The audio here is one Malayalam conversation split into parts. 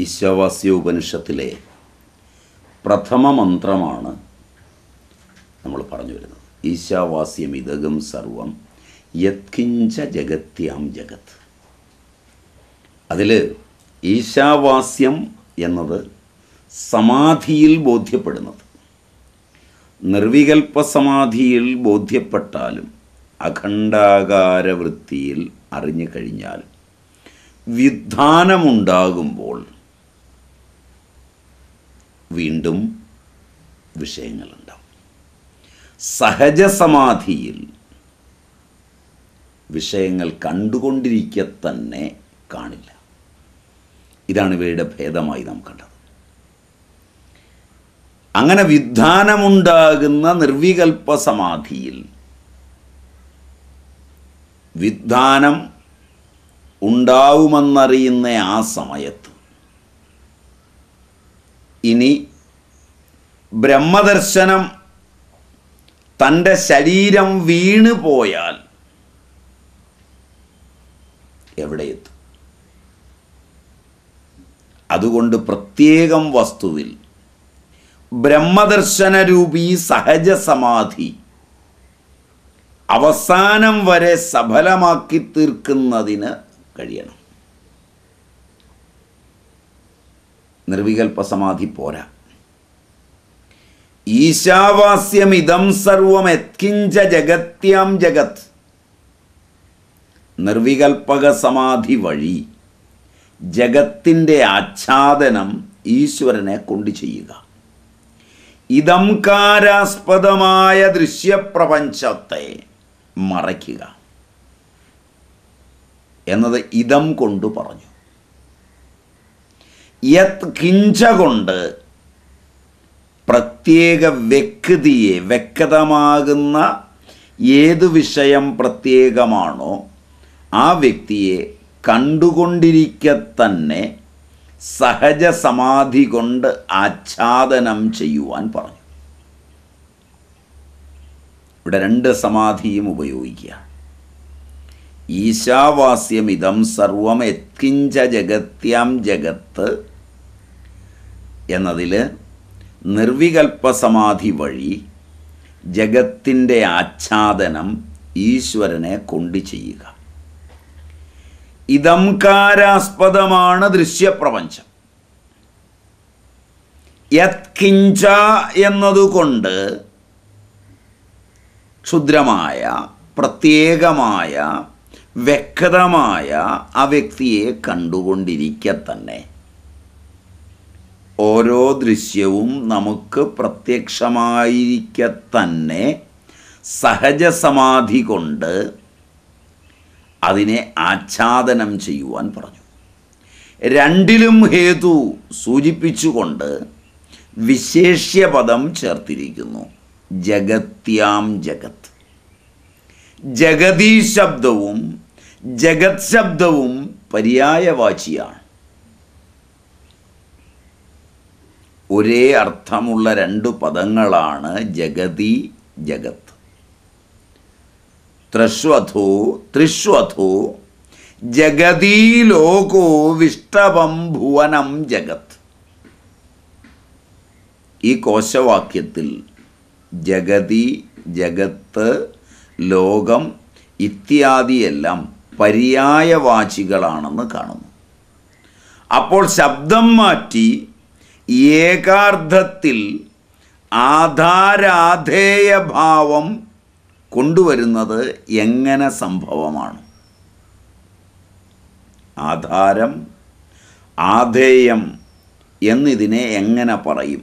ഈശവാസ്യ ഉപനിഷത്തിലെ പ്രഥമ മന്ത്രമാണ് നമ്മൾ പറഞ്ഞു വരുന്നത് ഈശാവാസ്യം ഇതകം സർവം യത്കിഞ്ച ജഗത്യാം ജഗത് അതിൽ ഈശാവാസ്യം എന്നത് സമാധിയിൽ ബോധ്യപ്പെടുന്നത് നിർവികൽപ്പ സമാധിയിൽ ബോധ്യപ്പെട്ടാലും അഖണ്ഡാകാരവൃത്തിയിൽ അറിഞ്ഞു കഴിഞ്ഞാൽ വിധാനമുണ്ടാകുമ്പോൾ വീണ്ടും വിഷയങ്ങളുണ്ടാവും സമാധിയിൽ വിഷയങ്ങൾ കണ്ടുകൊണ്ടിരിക്കെ തന്നെ കാണില്ല ഇതാണ് ഇവയുടെ ഭേദമായി നാം കണ്ടത് അങ്ങനെ വിധാനമുണ്ടാകുന്ന നിർവികൽപ്പ സമാധിയിൽ വിധാനം ഉണ്ടാവുമെന്നറിയുന്ന ആ സമയത്ത് ഇനി ബ്രഹ്മദർശനം തൻ്റെ ശരീരം വീണു പോയാൽ എവിടെയെത്തും അതുകൊണ്ട് പ്രത്യേകം വസ്തുവിൽ ബ്രഹ്മദർശനരൂപി സഹജസമാധി അവസാനം വരെ സഫലമാക്കി തീർക്കുന്നതിന് കഴിയണം നിർവികൽപ്പ സമാധി പോരാ ഈശാവാസ്യമിതം സർവം എത്കിഞ്ച ജഗത്യാം ജഗത് നിർവികൽപ്പക സമാധി വഴി ജഗത്തിൻ്റെ ആച്ഛാദനം ഈശ്വരനെ കൊണ്ട് ചെയ്യുക കാരാസ്പദമായ ദൃശ്യപ്രപഞ്ചത്തെ മറയ്ക്കുക എന്നത് ഇതം കൊണ്ട് പറഞ്ഞു യത് കിഞ്ച കൊണ്ട് പ്രത്യേക വ്യക്തിയെ വ്യക്തമാകുന്ന ഏത് വിഷയം പ്രത്യേകമാണോ ആ വ്യക്തിയെ കണ്ടുകൊണ്ടിരിക്കത്തന്നെ തന്നെ സഹജ സമാധി കൊണ്ട് ആച്ഛാദനം ചെയ്യുവാൻ പറഞ്ഞു ഇവിടെ രണ്ട് സമാധിയും ഉപയോഗിക്കുക ഈശാവാസ്യമിതം സർവം യത്കിഞ്ച ജഗത്യാം ജഗത്ത് എന്നതിൽ സമാധി വഴി ജഗത്തിൻ്റെ ആച്ഛാദനം ഈശ്വരനെ കൊണ്ട് ചെയ്യുക ഇതംകാരാസ്പദമാണ് ദൃശ്യപ്രപഞ്ചം യത്കിഞ്ച എന്നതുകൊണ്ട് ക്ഷുദ്രമായ പ്രത്യേകമായ വ്യക്തമായ ആ വ്യക്തിയെ കണ്ടുകൊണ്ടിരിക്കെ തന്നെ ഓരോ ദൃശ്യവും നമുക്ക് പ്രത്യക്ഷമായിരിക്കെ തന്നെ സമാധി കൊണ്ട് അതിനെ ആച്ഛാദനം ചെയ്യുവാൻ പറഞ്ഞു രണ്ടിലും ഹേതു സൂചിപ്പിച്ചുകൊണ്ട് വിശേഷ്യപദം ചേർത്തിരിക്കുന്നു ജഗത്യാം ജഗത് ജഗതി ശബ്ദവും ജഗത് ശബ്ദവും പര്യായവാചിയാണ് ഒരേ അർത്ഥമുള്ള രണ്ട് പദങ്ങളാണ് ജഗതി ജഗത് ത്രശ്വധോ ത്രിശ്വധോ ജഗതി ലോകോ വിഷ്ടവം ഭുവനം ജഗത് ഈ കോശവാക്യത്തിൽ ജഗതി ജഗത്ത് ലോകം ഇത്യാദിയെല്ലാം പര്യായവാചികളാണെന്ന് കാണുന്നു അപ്പോൾ ശബ്ദം മാറ്റി ഏകാർത്ഥത്തിൽ ആധാരാധേയഭാവം കൊണ്ടുവരുന്നത് എങ്ങനെ സംഭവമാണ് ആധാരം ആധേയം എന്നിതിനെ എങ്ങനെ പറയും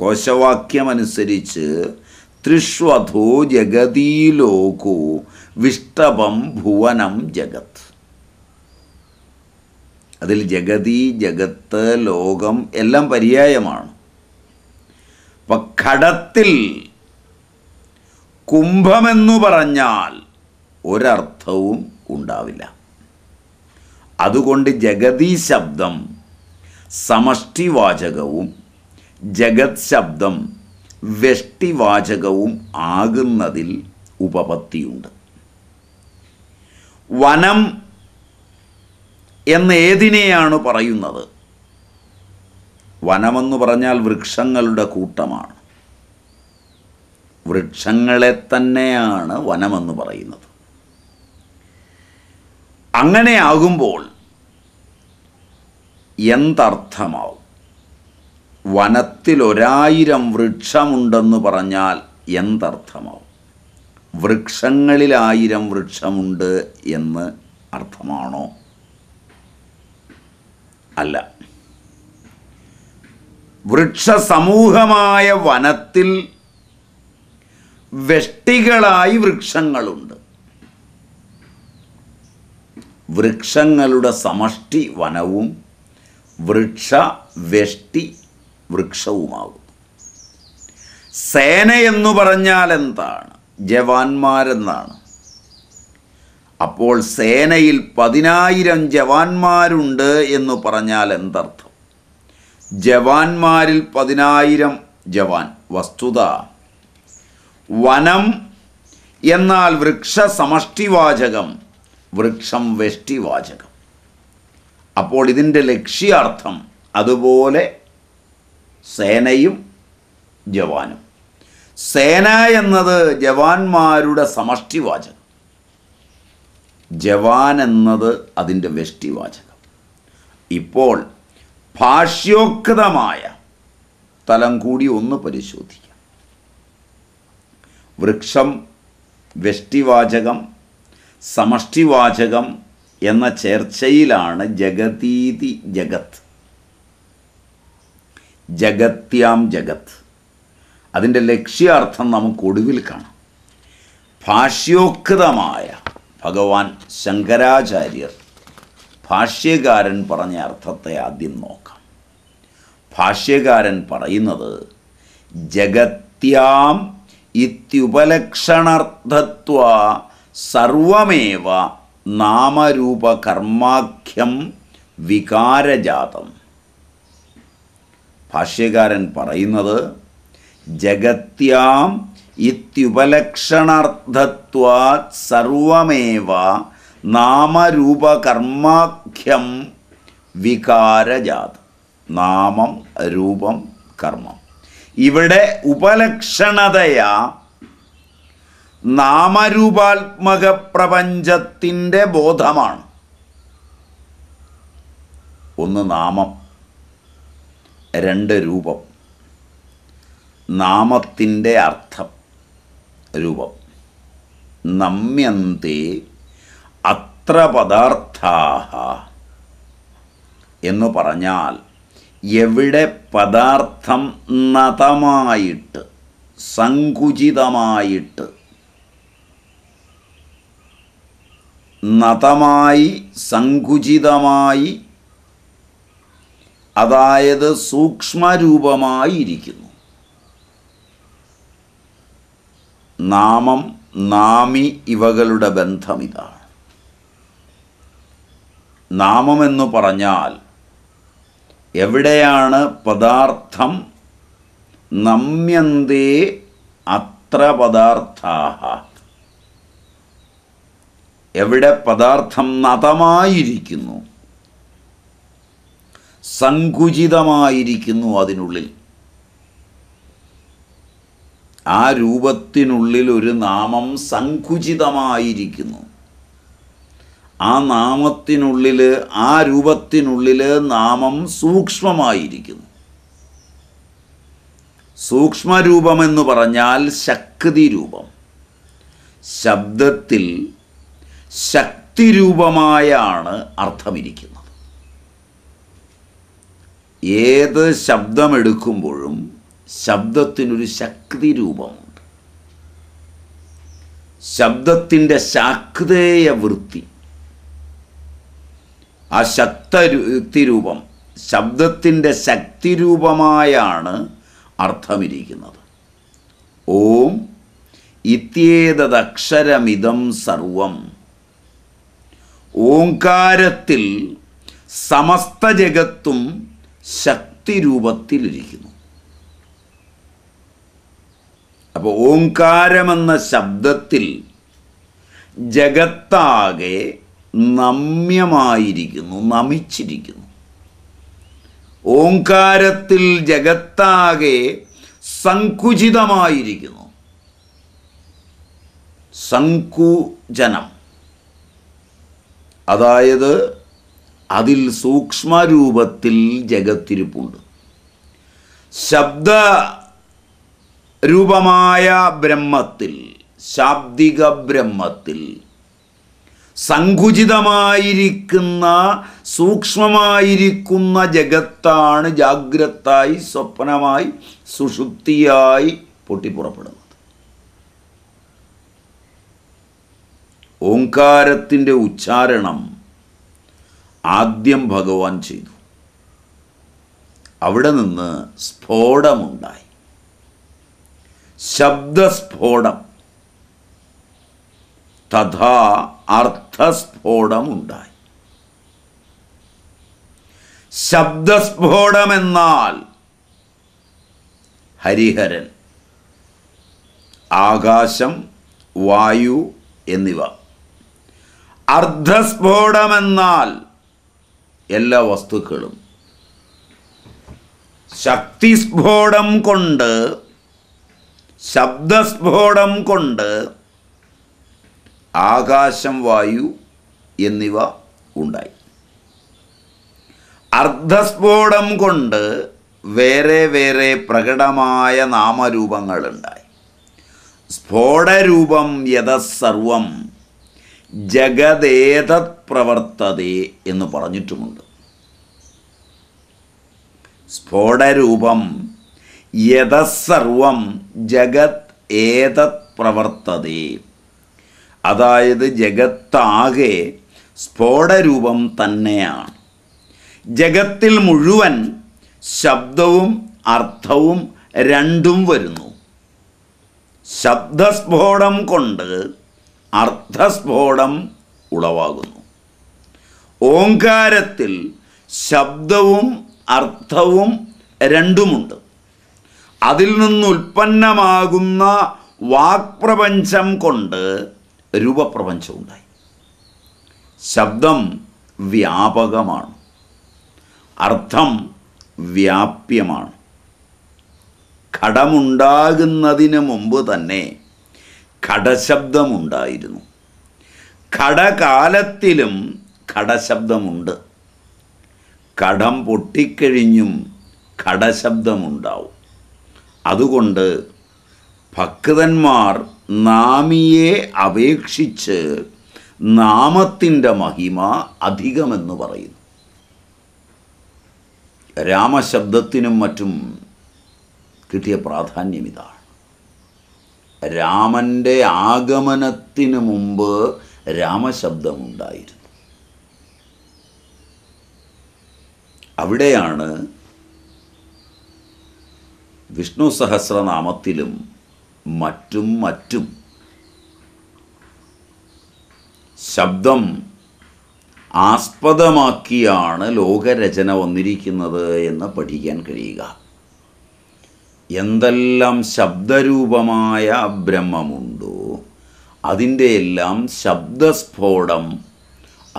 കോശവാക്യമനുസരിച്ച് ത്രിഷ്വധോ ജഗതീലോകോ വിഷ്ടപം ഭുവനം ജഗത് അതിൽ ജഗതി ജഗത്ത് ലോകം എല്ലാം പര്യായമാണ് അപ്പൊ ഘടത്തിൽ കുംഭമെന്നു പറഞ്ഞാൽ ഒരർത്ഥവും ഉണ്ടാവില്ല അതുകൊണ്ട് ജഗതി ശബ്ദം സമഷ്ടിവാചകവും ജഗത് ശബ്ദം വെഷ്ടിവാചകവും ആകുന്നതിൽ ഉപപത്തിയുണ്ട് വനം ഏതിനെയാണ് പറയുന്നത് വനമെന്ന് പറഞ്ഞാൽ വൃക്ഷങ്ങളുടെ കൂട്ടമാണ് വൃക്ഷങ്ങളെ തന്നെയാണ് വനമെന്ന് പറയുന്നത് അങ്ങനെയാകുമ്പോൾ ആകുമ്പോൾ എന്തർത്ഥമാവും വനത്തിൽ ഒരായിരം വൃക്ഷമുണ്ടെന്ന് പറഞ്ഞാൽ എന്തർത്ഥമാവും വൃക്ഷങ്ങളിലായിരം വൃക്ഷമുണ്ട് എന്ന് അർത്ഥമാണോ അല്ല വൃക്ഷസമൂഹമായ വനത്തിൽ വെഷ്ടികളായി വൃക്ഷങ്ങളുണ്ട് വൃക്ഷങ്ങളുടെ സമഷ്ടി വനവും വൃക്ഷ വെഷ്ടി വൃക്ഷവുമാകും സേന എന്ന് പറഞ്ഞാൽ എന്താണ് ജവാന്മാരെന്നാണ് അപ്പോൾ സേനയിൽ പതിനായിരം ജവാന്മാരുണ്ട് എന്ന് പറഞ്ഞാൽ എന്തർത്ഥം ജവാന്മാരിൽ പതിനായിരം ജവാൻ വസ്തുത വനം എന്നാൽ വൃക്ഷ സമഷ്ടിവാചകം വൃക്ഷം വെഷ്ടിവാചകം അപ്പോൾ ഇതിൻ്റെ ലക്ഷ്യാർത്ഥം അതുപോലെ സേനയും ജവാനും സേന എന്നത് ജവാന്മാരുടെ സമഷ്ടിവാചകം ജവാൻ എന്നത് അതിൻ്റെ വെഷ്ടിവാചകം ഇപ്പോൾ ഭാഷ്യോക്തമായ തലം കൂടി ഒന്ന് പരിശോധിക്കാം വൃക്ഷം വെഷ്ടിവാചകം സമഷ്ടിവാചകം എന്ന ചേർച്ചയിലാണ് ജഗതീതി ജഗത് ജഗത്യാം ജഗത് അതിൻ്റെ ലക്ഷ്യാർത്ഥം നമുക്ക് ഒടുവിൽ കാണാം ഭാഷ്യോക്തമായ ഭഗവാൻ ശങ്കരാചാര്യർ ഭാഷ്യകാരൻ പറഞ്ഞ അർത്ഥത്തെ ആദ്യം നോക്കാം ഭാഷ്യകാരൻ പറയുന്നത് ജഗത്യാം ഇത്യുപലക്ഷണാർത്ഥത്വ സർവമേവ നാമരൂപകർമാഖ്യം വികാരജാതം ഭാഷ്യകാരൻ പറയുന്നത് ജഗത്യാം ഇത്യുപലക്ഷണാർത്ഥത്വാത് സർവമേവ നാമരൂപകർമാഖ്യം വികാരജാത് നാമം രൂപം കർമ്മം ഇവിടെ ഉപലക്ഷണതയ നാമരൂപാത്മക പ്രപഞ്ചത്തിൻ്റെ ബോധമാണ് ഒന്ന് നാമം രണ്ട് രൂപം നാമത്തിൻ്റെ അർത്ഥം രൂപം നമ്യന്തി അത്ര പദാർത്ഥാഹ എന്ന് പറഞ്ഞാൽ എവിടെ പദാർത്ഥം നതമായിട്ട് സങ്കുചിതമായിട്ട് നതമായി സങ്കുചിതമായി അതായത് സൂക്ഷ്മരൂപമായിരിക്കുന്നു നാമം നാമി ഇവകളുടെ ബന്ധമിതാണ് നാമമെന്ന് പറഞ്ഞാൽ എവിടെയാണ് പദാർത്ഥം നമ്യന്തേ അത്ര പദാർത്ഥ എവിടെ പദാർത്ഥം നതമായിരിക്കുന്നു സങ്കുചിതമായിരിക്കുന്നു അതിനുള്ളിൽ ആ രൂപത്തിനുള്ളിൽ ഒരു നാമം സങ്കുചിതമായിരിക്കുന്നു ആ നാമത്തിനുള്ളിൽ ആ രൂപത്തിനുള്ളിൽ നാമം സൂക്ഷ്മമായിരിക്കുന്നു സൂക്ഷ്മരൂപമെന്ന് പറഞ്ഞാൽ ശക്തി രൂപം ശബ്ദത്തിൽ ശക്തിരൂപമായാണ് അർത്ഥമിരിക്കുന്നത് ഏത് ശബ്ദമെടുക്കുമ്പോഴും ശബ്ദത്തിനൊരു ശക്തി രൂപമുണ്ട് ശബ്ദത്തിൻ്റെ ശാക്തേയ വൃത്തി ആ രൂപം ശബ്ദത്തിൻ്റെ രൂപമായാണ് അർത്ഥമിരിക്കുന്നത് ഓം ഇത്യേതദക്ഷരമിതം സർവം ഓങ്കാരത്തിൽ സമസ്ത ജഗത്തും രൂപത്തിലിരിക്കുന്നു അപ്പോൾ എന്ന ശബ്ദത്തിൽ ജഗത്താകെ നമ്യമായിരിക്കുന്നു നമിച്ചിരിക്കുന്നു ഓങ്കാരത്തിൽ ജഗത്താകെ സങ്കുചിതമായിരിക്കുന്നു സങ്കുചനം അതായത് അതിൽ സൂക്ഷ്മരൂപത്തിൽ ജഗത്തിരിപ്പുണ്ട് ശബ്ദ രൂപമായ ബ്രഹ്മത്തിൽ ശാബ്ദിക ബ്രഹ്മത്തിൽ സങ്കുചിതമായിരിക്കുന്ന സൂക്ഷ്മമായിരിക്കുന്ന ജഗത്താണ് ജാഗ്രതായി സ്വപ്നമായി സുഷുപ്തിയായി പൊട്ടിപ്പുറപ്പെടുന്നത് ഓങ്കാരത്തിൻ്റെ ഉച്ചാരണം ആദ്യം ഭഗവാൻ ചെയ്തു അവിടെ നിന്ന് സ്ഫോടമുണ്ടായി ശബ്ദസ്ഫോടം തഥാ അർത്ഥസ്ഫോടം ഉണ്ടായി ശബ്ദസ്ഫോടമെന്നാൽ ഹരിഹരൻ ആകാശം വായു എന്നിവ അർദ്ധസ്ഫോടമെന്നാൽ എല്ലാ വസ്തുക്കളും ശക്തിസ്ഫോടം കൊണ്ട് ശബ്ദസ്ഫോടം കൊണ്ട് ആകാശം വായു എന്നിവ ഉണ്ടായി അർദ്ധസ്ഫോടം കൊണ്ട് വേറെ വേറെ പ്രകടമായ നാമരൂപങ്ങളുണ്ടായി സ്ഫോടരൂപം യഥസർവം ജഗതേതത് പ്രവർത്തതേ എന്ന് പറഞ്ഞിട്ടുമുണ്ട് സ്ഫോടരൂപം യഥസർവം ജഗത് ഏതത് പ്രവർത്തതേ അതായത് ജഗത്താകെ സ്ഫോടരൂപം തന്നെയാണ് ജഗത്തിൽ മുഴുവൻ ശബ്ദവും അർത്ഥവും രണ്ടും വരുന്നു ശബ്ദസ്ഫോടം കൊണ്ട് അർത്ഥസ്ഫോടം ഉളവാകുന്നു ഓങ്കാരത്തിൽ ശബ്ദവും അർത്ഥവും രണ്ടുമുണ്ട് അതിൽ നിന്നുൽപ്പന്നമാകുന്ന വാക്പ്രപഞ്ചം കൊണ്ട് രൂപപ്രപഞ്ചം ഉണ്ടായി ശബ്ദം വ്യാപകമാണ് അർത്ഥം വ്യാപ്യമാണ് ഘടമുണ്ടാകുന്നതിന് മുമ്പ് തന്നെ ഘടശബ്ദമുണ്ടായിരുന്നു ഘടകാലത്തിലും ഘടശബ്ദമുണ്ട് ഘടം പൊട്ടിക്കഴിഞ്ഞും ഘടശബ്ദമുണ്ടാവും അതുകൊണ്ട് ഭക്തന്മാർ നാമിയെ അപേക്ഷിച്ച് നാമത്തിൻ്റെ മഹിമ അധികമെന്ന് പറയുന്നു രാമശബ്ദത്തിനും മറ്റും കിട്ടിയ പ്രാധാന്യം ഇതാണ് രാമൻ്റെ ആഗമനത്തിന് മുമ്പ് രാമശബ്ദമുണ്ടായിരുന്നു അവിടെയാണ് വിഷ്ണു സഹസ്രനാമത്തിലും മറ്റും മറ്റും ശബ്ദം ആസ്പദമാക്കിയാണ് ലോകരചന വന്നിരിക്കുന്നത് എന്ന് പഠിക്കാൻ കഴിയുക എന്തെല്ലാം ശബ്ദരൂപമായ ബ്രഹ്മമുണ്ടോ അതിൻ്റെ എല്ലാം ശബ്ദസ്ഫോടം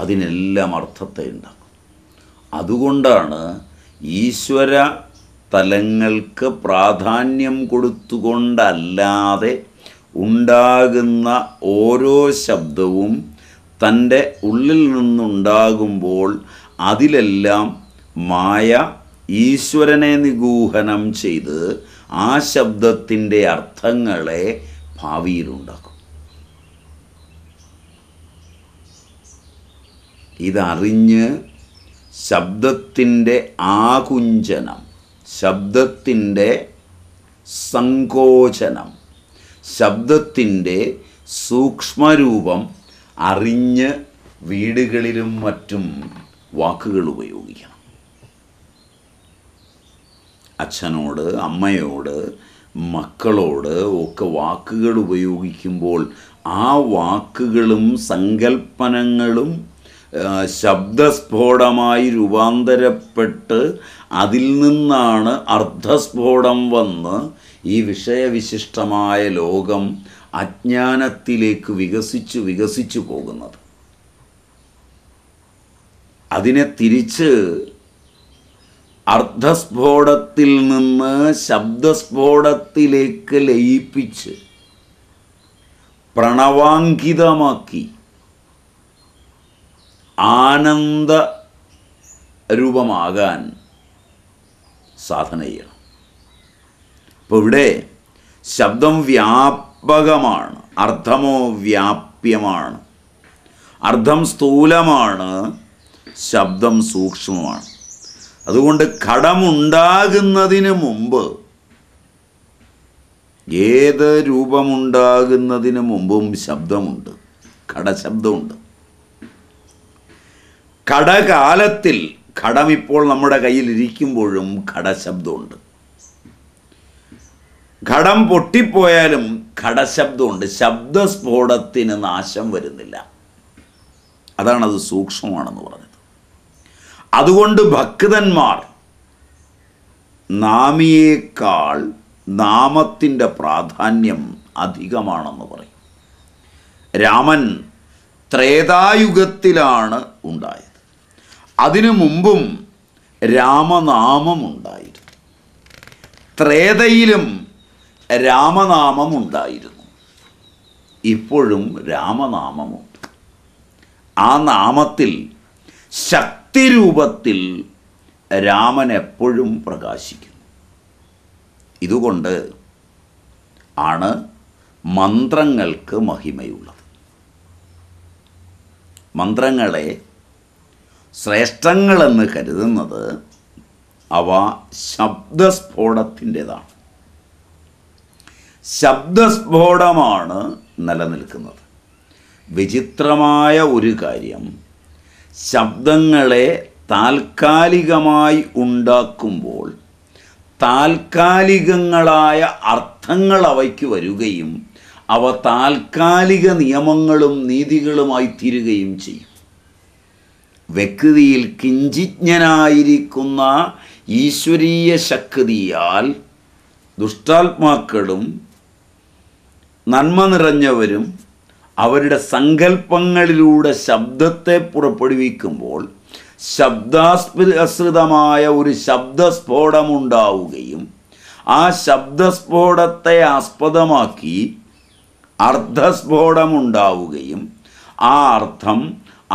അതിനെല്ലാം അർത്ഥത്തെ ഉണ്ടാക്കും അതുകൊണ്ടാണ് ഈശ്വര സ്ഥലങ്ങൾക്ക് പ്രാധാന്യം കൊടുത്തുകൊണ്ടല്ലാതെ ഉണ്ടാകുന്ന ഓരോ ശബ്ദവും തൻ്റെ ഉള്ളിൽ നിന്നുണ്ടാകുമ്പോൾ അതിലെല്ലാം മായ ഈശ്വരനെ നിഗൂഹനം ചെയ്ത് ആ ശബ്ദത്തിൻ്റെ അർത്ഥങ്ങളെ ഭാവിയിലുണ്ടാക്കും ഇതറിഞ്ഞ് ശബ്ദത്തിൻ്റെ ആകുഞ്ചനം ശബ്ദത്തിൻ്റെ സങ്കോചനം ശബ്ദത്തിൻ്റെ സൂക്ഷ്മരൂപം അറിഞ്ഞ് വീടുകളിലും മറ്റും വാക്കുകൾ ഉപയോഗിക്കണം അച്ഛനോട് അമ്മയോട് മക്കളോട് ഒക്കെ വാക്കുകൾ ഉപയോഗിക്കുമ്പോൾ ആ വാക്കുകളും സങ്കല്പനങ്ങളും ശബ്ദസ്ഫോടമായി രൂപാന്തരപ്പെട്ട് അതിൽ നിന്നാണ് അർദ്ധസ്ഫോടം വന്ന് ഈ വിഷയവിശിഷ്ടമായ ലോകം അജ്ഞാനത്തിലേക്ക് വികസിച്ചു വികസിച്ചു പോകുന്നത് അതിനെ തിരിച്ച് അർദ്ധസ്ഫോടത്തിൽ നിന്ന് ശബ്ദസ്ഫോടത്തിലേക്ക് ലയിപ്പിച്ച് പ്രണവാങ്കിതമാക്കി ആനന്ദ രൂപമാകാൻ സാധന ചെയ്യണം അപ്പോൾ ഇവിടെ ശബ്ദം വ്യാപകമാണ് അർത്ഥമോ വ്യാപ്യമാണ് അർത്ഥം സ്ഥൂലമാണ് ശബ്ദം സൂക്ഷ്മമാണ് അതുകൊണ്ട് കടമുണ്ടാകുന്നതിന് മുമ്പ് ഏത് രൂപമുണ്ടാകുന്നതിന് മുമ്പും ശബ്ദമുണ്ട് കടശബ്ദമുണ്ട് കടകാലത്തിൽ ഘടം ഇപ്പോൾ നമ്മുടെ കയ്യിലിരിക്കുമ്പോഴും ഘടശബ്ദമുണ്ട് ഘടം പൊട്ടിപ്പോയാലും ഘടശബ്ദമുണ്ട് ശബ്ദസ്ഫോടത്തിന് നാശം വരുന്നില്ല അതാണത് സൂക്ഷ്മമാണെന്ന് പറഞ്ഞത് അതുകൊണ്ട് ഭക്തന്മാർ നാമിയേക്കാൾ നാമത്തിൻ്റെ പ്രാധാന്യം അധികമാണെന്ന് പറയും രാമൻ ത്രേതായുഗത്തിലാണ് ഉണ്ടായത് അതിനു മുമ്പും രാമനാമം ഉണ്ടായിരുന്നു ത്രേതയിലും രാമനാമം ഉണ്ടായിരുന്നു ഇപ്പോഴും രാമനാമമുണ്ട് ആ നാമത്തിൽ ശക്തിരൂപത്തിൽ രാമൻ എപ്പോഴും പ്രകാശിക്കുന്നു ഇതുകൊണ്ട് ആണ് മന്ത്രങ്ങൾക്ക് മഹിമയുള്ളത് മന്ത്രങ്ങളെ ശ്രേഷ്ഠങ്ങളെന്ന് കരുതുന്നത് അവ ശബ്ദസ്ഫോടത്തിൻ്റെതാണ് ശബ്ദസ്ഫോടമാണ് നിലനിൽക്കുന്നത് വിചിത്രമായ ഒരു കാര്യം ശബ്ദങ്ങളെ താൽക്കാലികമായി ഉണ്ടാക്കുമ്പോൾ താൽക്കാലികങ്ങളായ അർത്ഥങ്ങൾ അവയ്ക്ക് വരികയും അവ താൽക്കാലിക നിയമങ്ങളും നീതികളുമായി തീരുകയും ചെയ്യും വ്യക്തിയിൽ കിഞ്ചിജ്ഞനായിരിക്കുന്ന ഈശ്വരീയ ശക്തിയാൽ ദുഷ്ടാത്മാക്കളും നന്മ നിറഞ്ഞവരും അവരുടെ സങ്കല്പങ്ങളിലൂടെ ശബ്ദത്തെ പുറപ്പെടുവിക്കുമ്പോൾ ശബ്ദാസ്പൃതമായ ഒരു ശബ്ദസ്ഫോടമുണ്ടാവുകയും ആ ശബ്ദസ്ഫോടത്തെ ആസ്പദമാക്കി അർദ്ധസ്ഫോടമുണ്ടാവുകയും ആ അർത്ഥം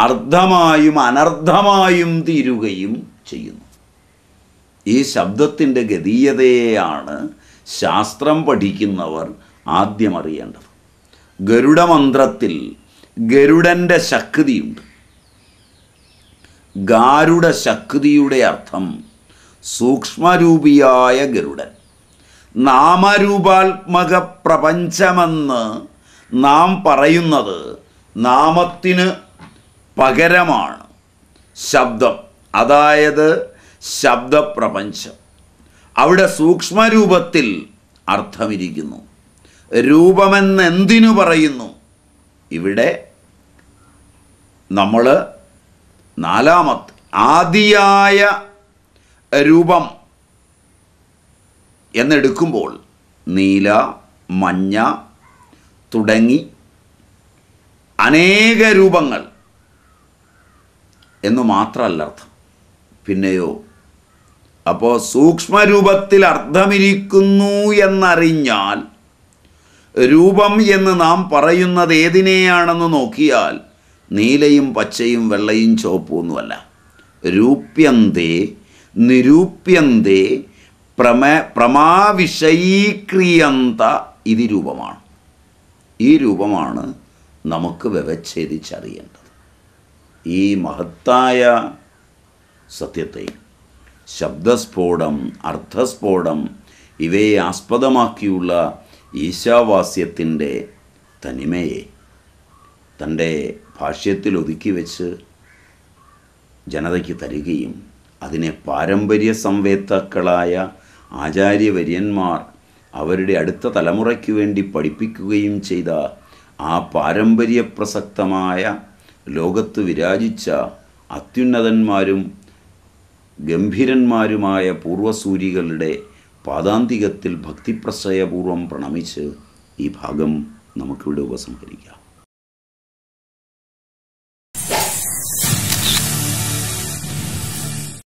അർത്ഥമായും അനർത്ഥമായും തീരുകയും ചെയ്യുന്നു ഈ ശബ്ദത്തിൻ്റെ ഗതീയതയെയാണ് ശാസ്ത്രം പഠിക്കുന്നവർ ആദ്യം അറിയേണ്ടത് ഗരുഡമന്ത്രത്തിൽ ഗരുഡൻ്റെ ശക്തിയുണ്ട് ഗാരുഡ ശക്തിയുടെ അർത്ഥം സൂക്ഷ്മരൂപിയായ ഗരുഡൻ നാമരൂപാത്മക പ്രപഞ്ചമെന്ന് നാം പറയുന്നത് നാമത്തിന് പകരമാണ് ശബ്ദം അതായത് ശബ്ദപ്രപഞ്ചം അവിടെ സൂക്ഷ്മരൂപത്തിൽ അർത്ഥമിരിക്കുന്നു എന്തിനു പറയുന്നു ഇവിടെ നമ്മൾ നാലാമത്തെ ആദിയായ രൂപം എന്നെടുക്കുമ്പോൾ നീല മഞ്ഞ തുടങ്ങി അനേക രൂപങ്ങൾ എന്ന് മാത്രമല്ല അർത്ഥം പിന്നെയോ അപ്പോൾ സൂക്ഷ്മരൂപത്തിൽ അർത്ഥമിരിക്കുന്നു എന്നറിഞ്ഞാൽ രൂപം എന്ന് നാം പറയുന്നത് ഏതിനെയാണെന്ന് നോക്കിയാൽ നീലയും പച്ചയും വെള്ളയും ചുവപ്പൊന്നുമല്ല രൂപ്യന്തേ നിരൂപ്യന്തേ പ്രമ പ്രമാവിഷയീക്രിയന്ത ഇത് രൂപമാണ് ഈ രൂപമാണ് നമുക്ക് വ്യവച്ഛേദിച്ചറിയേണ്ടത് ഈ മഹത്തായ സത്യത്തെ ശബ്ദസ്ഫോടം അർത്ഥസ്ഫോടം ഇവയെ ആസ്പദമാക്കിയുള്ള ഈശാവാസ്യത്തിൻ്റെ തനിമയെ തൻ്റെ ഭാഷ്യത്തിൽ ഒതുക്കി വെച്ച് ജനതയ്ക്ക് തരികയും അതിനെ പാരമ്പര്യ സംവേത്താക്കളായ ആചാര്യവര്യന്മാർ അവരുടെ അടുത്ത തലമുറയ്ക്ക് വേണ്ടി പഠിപ്പിക്കുകയും ചെയ്ത ആ പാരമ്പര്യ പ്രസക്തമായ ലോകത്ത് വിരാജിച്ച അത്യുന്നതന്മാരും ഗംഭീരന്മാരുമായ പൂർവസൂരികളുടെ പാദാന്തികത്തിൽ ഭക്തിപ്രശ്രയപൂർവം പ്രണമിച്ച് ഈ ഭാഗം നമുക്കിവിടെ ഉപസംഹരിക്കാം